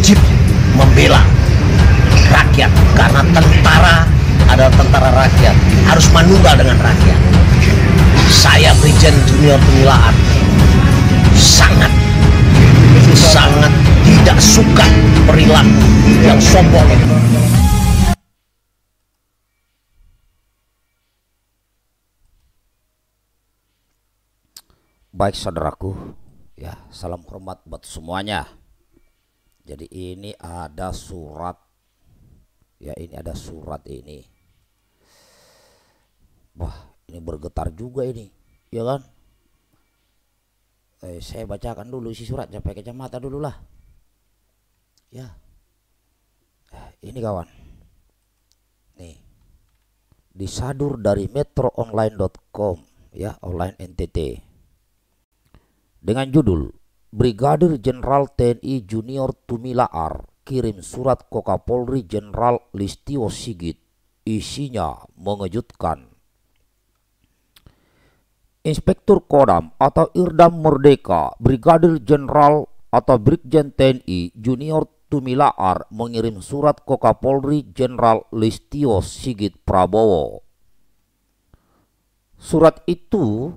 wajib membela rakyat karena tentara adalah tentara rakyat harus manunggal dengan rakyat saya Brigjen Junior Penilaan sangat sangat tidak suka perilaku yang sombong itu Baik saudaraku, ya salam hormat buat semuanya. Jadi ini ada surat ya ini ada surat ini. Wah, ini bergetar juga ini. Ya kan? Eh, saya bacakan dulu isi surat pakai kacamata dulu lah. Ya. Eh, ini kawan. Nih. Disadur dari metroonline.com ya, online NTT. Dengan judul Brigadir Jenderal TNI Junior Tumilaar kirim surat ke Kapolri Jenderal Listio Sigit. Isinya mengejutkan. Inspektur Kodam atau Irdam Merdeka, Brigadir Jenderal atau Brigjen TNI Junior Tumilaar mengirim surat ke Kapolri Jenderal Listio Sigit Prabowo. Surat itu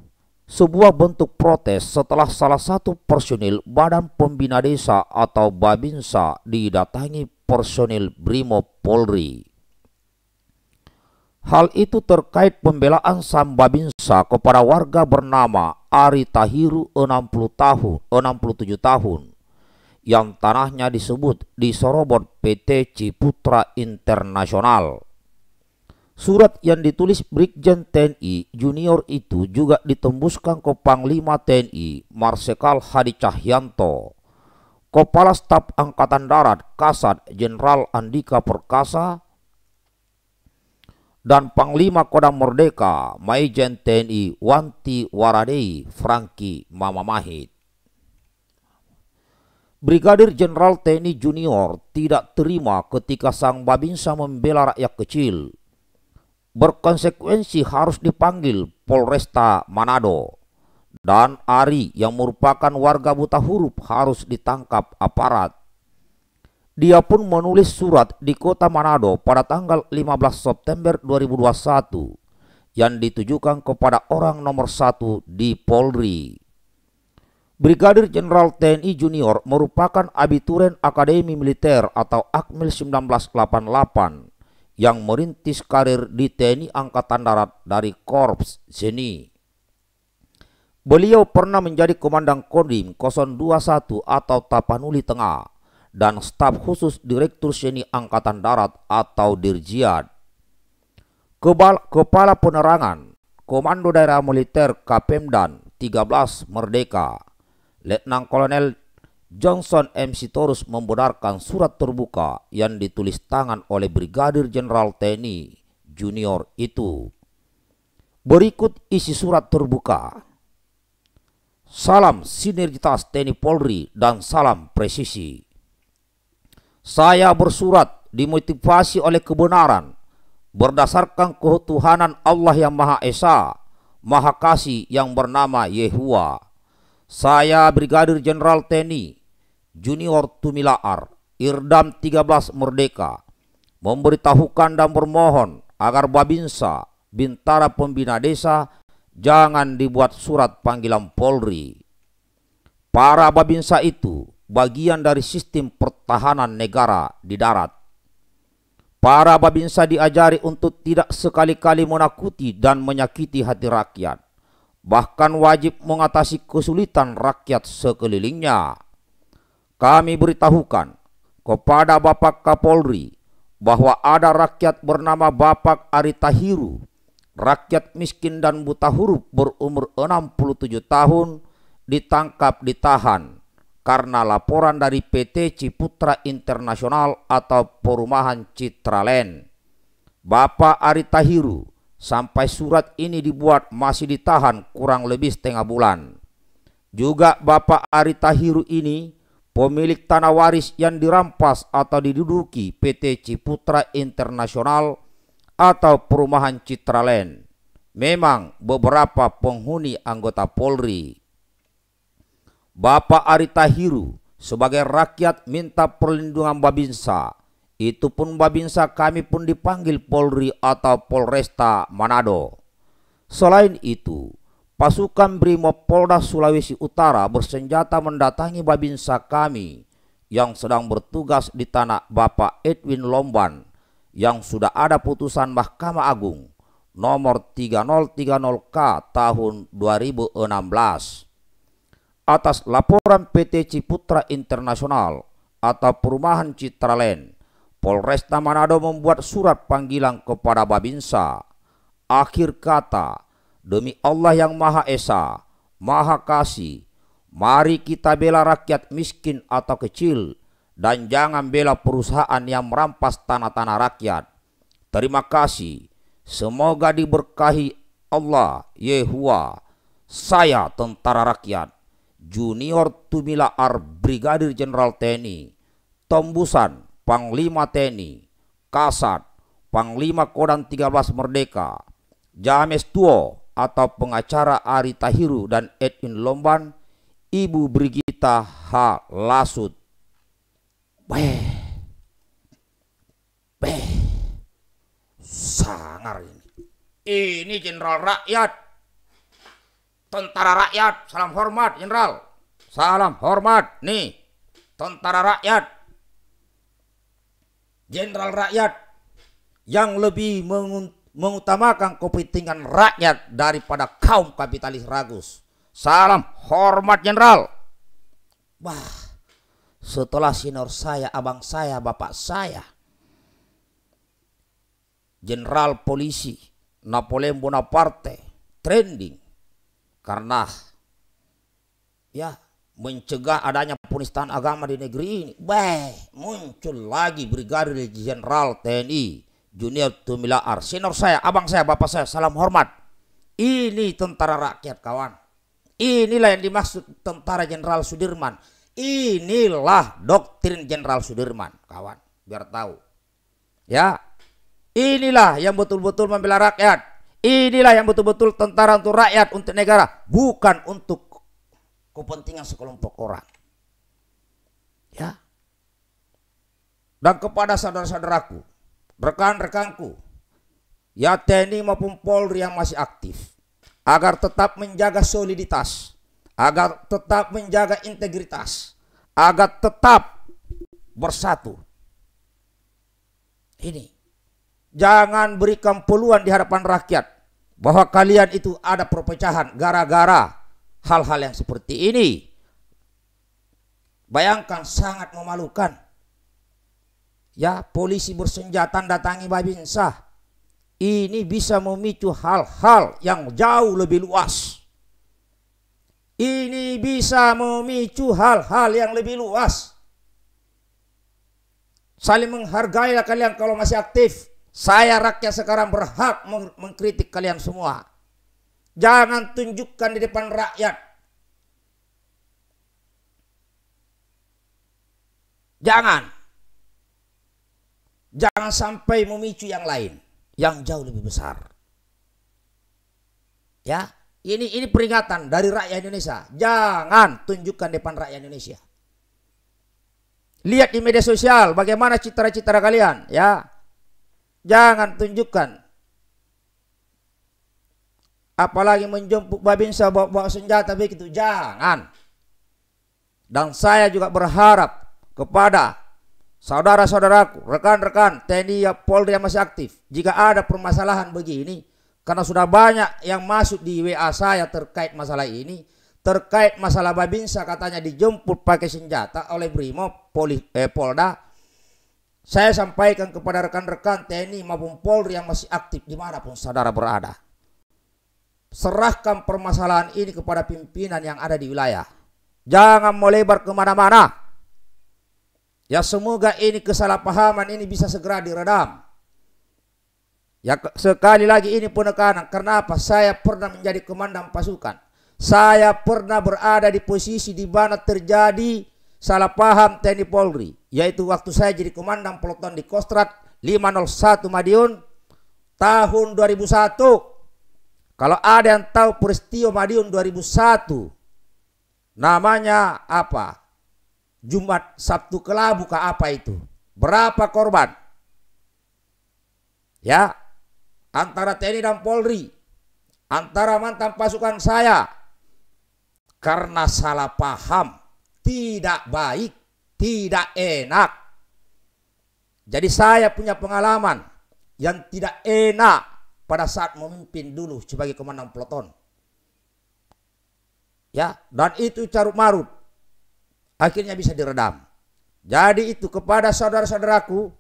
sebuah bentuk protes setelah salah satu personil Badan Pembina Desa atau Babinsa didatangi personil Brimo Polri. Hal itu terkait pembelaan sang Babinsa kepada warga bernama Ari Tahiru 60 tahun, 67 tahun yang tanahnya disebut di Sorobot PT Ciputra Internasional. Surat yang ditulis Brigjen TNI Junior itu juga ditembuskan ke Panglima TNI Marsikal Hadi Cahyanto, Kepala Staf Angkatan Darat Kasat Jenderal Andika Perkasa, dan Panglima Kodam Merdeka Maijen TNI Wanti Waradei Mama Mamamahit. Brigadir Jenderal TNI Junior tidak terima ketika sang Babinsa membela rakyat kecil berkonsekuensi harus dipanggil Polresta Manado dan Ari yang merupakan warga buta huruf harus ditangkap aparat. Dia pun menulis surat di kota Manado pada tanggal 15 September 2021 yang ditujukan kepada orang nomor satu di Polri. Brigadir Jenderal TNI Junior merupakan abituren Akademi Militer atau Akmil 1988 yang merintis karir di TNI Angkatan Darat dari Korps Zeni. Beliau pernah menjadi Komandan Kodim 021 atau Tapanuli Tengah dan staf khusus Direktur Zeni Angkatan Darat atau Dirjiat. Kepala Penerangan Komando Daerah Militer Kapemdan 13 Merdeka, Letnan Kolonel Johnson M. Sitorus membenarkan surat terbuka yang ditulis tangan oleh Brigadir Jenderal TNI Junior itu. Berikut isi surat terbuka. Salam sinergitas TNI Polri dan salam presisi. Saya bersurat dimotivasi oleh kebenaran berdasarkan ketuhanan Allah yang Maha Esa, Maha Kasih yang bernama Yehua. Saya Brigadir Jenderal TNI Junior Tumilaar, Irdam 13 Merdeka, memberitahukan dan bermohon agar Babinsa, Bintara Pembina Desa, jangan dibuat surat panggilan Polri. Para Babinsa itu bagian dari sistem pertahanan negara di darat. Para Babinsa diajari untuk tidak sekali-kali menakuti dan menyakiti hati rakyat, bahkan wajib mengatasi kesulitan rakyat sekelilingnya kami beritahukan kepada Bapak Kapolri bahwa ada rakyat bernama Bapak Aritahiru, rakyat miskin dan buta huruf berumur 67 tahun ditangkap ditahan karena laporan dari PT Ciputra Internasional atau Perumahan Citralen. Bapak Aritahiru sampai surat ini dibuat masih ditahan kurang lebih setengah bulan. Juga Bapak Aritahiru ini pemilik tanah waris yang dirampas atau diduduki PT Ciputra Internasional atau perumahan Citraland. Memang beberapa penghuni anggota Polri. Bapak Arita Hiru sebagai rakyat minta perlindungan Babinsa. Itu pun Babinsa kami pun dipanggil Polri atau Polresta Manado. Selain itu, Pasukan Brimob Polda Sulawesi Utara bersenjata mendatangi Babinsa kami yang sedang bertugas di tanah Bapak Edwin Lomban yang sudah ada putusan Mahkamah Agung nomor 3030K tahun 2016 atas laporan PT Ciputra Internasional atau Perumahan Citraland. Polresta Manado membuat surat panggilan kepada Babinsa. Akhir kata, Demi Allah yang Maha Esa, Maha Kasih, mari kita bela rakyat miskin atau kecil dan jangan bela perusahaan yang merampas tanah-tanah rakyat. Terima kasih. Semoga diberkahi Allah, Yehua. Saya tentara rakyat, Junior Tumila Ar Brigadir Jenderal TNI, Tembusan Panglima TNI, Kasat Panglima Kodam 13 Merdeka, James Tuo atau pengacara Ari Tahiru dan Edwin Lomban, Ibu Brigita H. Lasut. Beh, beh, sangar ini. Ini jenderal rakyat, tentara rakyat, salam hormat jenderal, salam hormat nih, tentara rakyat, jenderal rakyat yang lebih menguntungkan mengutamakan kepentingan rakyat daripada kaum kapitalis ragus. Salam hormat jenderal. Wah, setelah sinor saya, abang saya, bapak saya, jenderal polisi Napoleon Bonaparte trending karena ya mencegah adanya penistaan agama di negeri ini. Beh, muncul lagi brigadir jenderal TNI Junior Tumila Ar, senior saya, abang saya, bapak saya, salam hormat. Ini tentara rakyat kawan. Inilah yang dimaksud tentara Jenderal Sudirman. Inilah doktrin Jenderal Sudirman, kawan. Biar tahu. Ya. Inilah yang betul-betul membela rakyat. Inilah yang betul-betul tentara untuk rakyat, untuk negara, bukan untuk kepentingan sekelompok orang. Ya. Dan kepada saudara-saudaraku, rekan-rekanku, ya TNI maupun Polri yang masih aktif, agar tetap menjaga soliditas, agar tetap menjaga integritas, agar tetap bersatu. Ini. Jangan berikan peluang di hadapan rakyat bahwa kalian itu ada perpecahan gara-gara hal-hal yang seperti ini. Bayangkan sangat memalukan ya polisi bersenjata datangi Babinsa ini bisa memicu hal-hal yang jauh lebih luas ini bisa memicu hal-hal yang lebih luas saling menghargai kalian kalau masih aktif saya rakyat sekarang berhak mengkritik kalian semua jangan tunjukkan di depan rakyat Jangan. Jangan sampai memicu yang lain yang jauh lebih besar. Ya, ini ini peringatan dari rakyat Indonesia. Jangan tunjukkan depan rakyat Indonesia. Lihat di media sosial bagaimana citra-citra kalian, ya. Jangan tunjukkan apalagi menjemput babinsa bawa-bawa senjata begitu. Jangan. Dan saya juga berharap kepada Saudara-saudaraku, rekan-rekan TNI Polri yang masih aktif, jika ada permasalahan begini, karena sudah banyak yang masuk di WA saya terkait masalah ini, terkait masalah Babinsa katanya dijemput pakai senjata oleh Brimob, Poli, eh, Polda. Saya sampaikan kepada rekan-rekan TNI maupun Polri yang masih aktif dimanapun saudara berada. Serahkan permasalahan ini kepada pimpinan yang ada di wilayah. Jangan melebar kemana-mana Ya semoga ini kesalahpahaman ini bisa segera diredam. Ya sekali lagi ini penekanan. Kenapa? Saya pernah menjadi komandan pasukan. Saya pernah berada di posisi di mana terjadi salah paham TNI Polri. Yaitu waktu saya jadi komandan peloton di Kostrad 501 Madiun tahun 2001. Kalau ada yang tahu peristiwa Madiun 2001 namanya apa? Jumat, Sabtu kelabu ke apa itu? Berapa korban? Ya, antara TNI dan Polri, antara mantan pasukan saya, karena salah paham, tidak baik, tidak enak. Jadi saya punya pengalaman yang tidak enak pada saat memimpin dulu sebagai komandan peloton. Ya, dan itu carut marut akhirnya bisa diredam. Jadi itu kepada saudara-saudaraku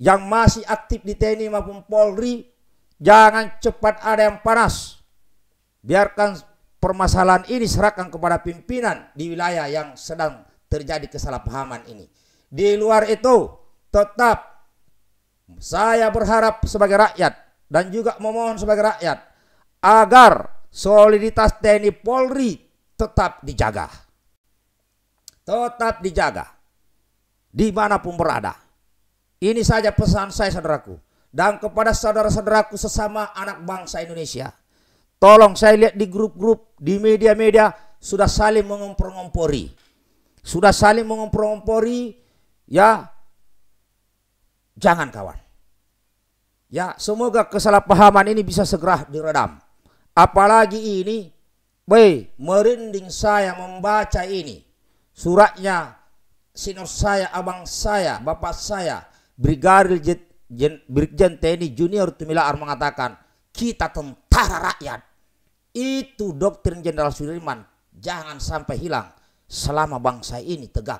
yang masih aktif di TNI maupun Polri, jangan cepat ada yang panas. Biarkan permasalahan ini serahkan kepada pimpinan di wilayah yang sedang terjadi kesalahpahaman ini. Di luar itu, tetap saya berharap sebagai rakyat dan juga memohon sebagai rakyat agar soliditas TNI Polri tetap dijaga tetap dijaga dimanapun berada. Ini saja pesan saya saudaraku dan kepada saudara-saudaraku sesama anak bangsa Indonesia. Tolong saya lihat di grup-grup, di media-media sudah saling mengompor-ngompori. Sudah saling mengompor-ngompori ya jangan kawan. Ya, semoga kesalahpahaman ini bisa segera diredam. Apalagi ini, weh, merinding saya membaca ini suratnya senior saya, abang saya, bapak saya, Brigadir Brigjen TNI Junior Tumilaar mengatakan, kita tentara rakyat. Itu doktrin Jenderal Sudirman. Jangan sampai hilang selama bangsa ini tegak.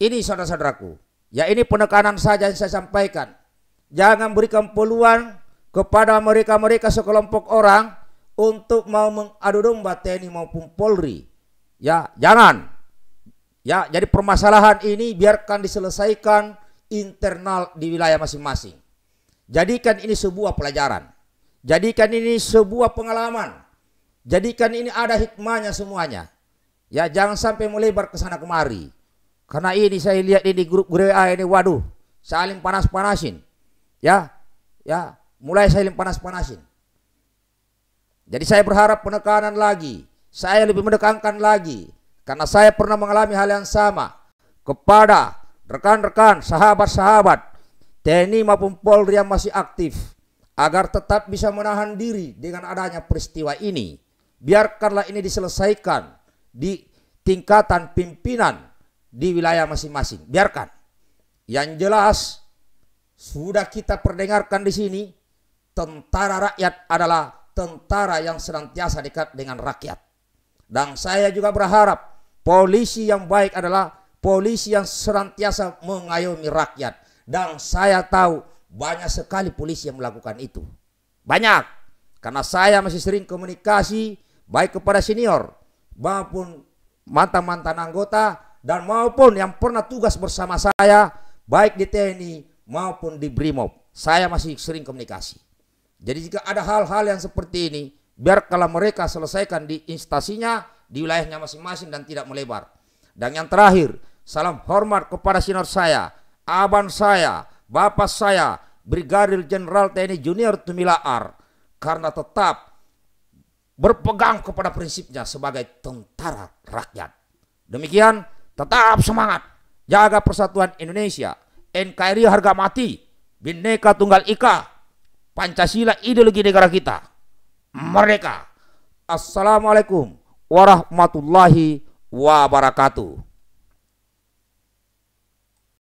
Ini saudara-saudaraku, ya ini penekanan saja yang saya sampaikan. Jangan berikan peluang kepada mereka-mereka sekelompok orang untuk mau mengadu domba TNI maupun Polri Ya, jangan. Ya, jadi permasalahan ini biarkan diselesaikan internal di wilayah masing-masing. Jadikan ini sebuah pelajaran. Jadikan ini sebuah pengalaman. Jadikan ini ada hikmahnya semuanya. Ya, jangan sampai melebar ke sana kemari. Karena ini saya lihat ini grup WA ini waduh, saling panas-panasin. Ya. Ya, mulai saling panas-panasin. Jadi saya berharap penekanan lagi saya lebih mendekankan lagi karena saya pernah mengalami hal yang sama kepada rekan-rekan, sahabat-sahabat TNI maupun Polri yang masih aktif agar tetap bisa menahan diri dengan adanya peristiwa ini. Biarkanlah ini diselesaikan di tingkatan pimpinan di wilayah masing-masing. Biarkan. Yang jelas sudah kita perdengarkan di sini tentara rakyat adalah tentara yang senantiasa dekat dengan rakyat. Dan saya juga berharap polisi yang baik adalah polisi yang serantiasa mengayomi rakyat. Dan saya tahu banyak sekali polisi yang melakukan itu. Banyak. Karena saya masih sering komunikasi baik kepada senior maupun mantan-mantan anggota dan maupun yang pernah tugas bersama saya baik di TNI maupun di BRIMOB. Saya masih sering komunikasi. Jadi jika ada hal-hal yang seperti ini, biar kalau mereka selesaikan di instasinya di wilayahnya masing-masing dan tidak melebar. Dan yang terakhir, salam hormat kepada sinar saya, abang saya, bapak saya, Brigadir Jenderal TNI Junior Tumila Ar, karena tetap berpegang kepada prinsipnya sebagai tentara rakyat. Demikian, tetap semangat, jaga persatuan Indonesia, NKRI harga mati, bineka Tunggal Ika, Pancasila ideologi negara kita mereka. Assalamualaikum warahmatullahi wabarakatuh.